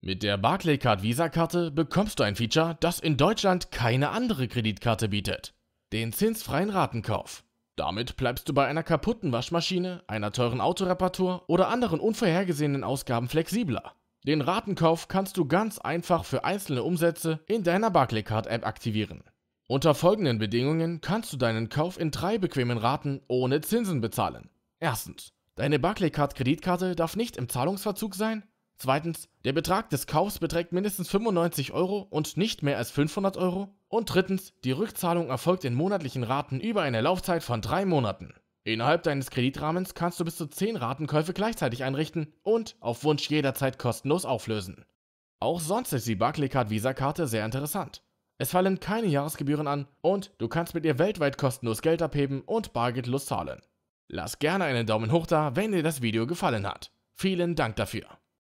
Mit der Barclaycard Visa-Karte bekommst du ein Feature, das in Deutschland keine andere Kreditkarte bietet. Den zinsfreien Ratenkauf. Damit bleibst du bei einer kaputten Waschmaschine, einer teuren Autoreparatur oder anderen unvorhergesehenen Ausgaben flexibler. Den Ratenkauf kannst du ganz einfach für einzelne Umsätze in deiner Barclaycard-App aktivieren. Unter folgenden Bedingungen kannst du deinen Kauf in drei bequemen Raten ohne Zinsen bezahlen. Erstens. Deine Barclaycard-Kreditkarte darf nicht im Zahlungsverzug sein Zweitens, der Betrag des Kaufs beträgt mindestens 95 Euro und nicht mehr als 500 Euro. Und drittens, die Rückzahlung erfolgt in monatlichen Raten über eine Laufzeit von drei Monaten. Innerhalb deines Kreditrahmens kannst du bis zu 10 Ratenkäufe gleichzeitig einrichten und auf Wunsch jederzeit kostenlos auflösen. Auch sonst ist die Barclaycard Visa-Karte sehr interessant. Es fallen keine Jahresgebühren an und du kannst mit ihr weltweit kostenlos Geld abheben und bargeldlos zahlen. Lass gerne einen Daumen hoch da, wenn dir das Video gefallen hat. Vielen Dank dafür.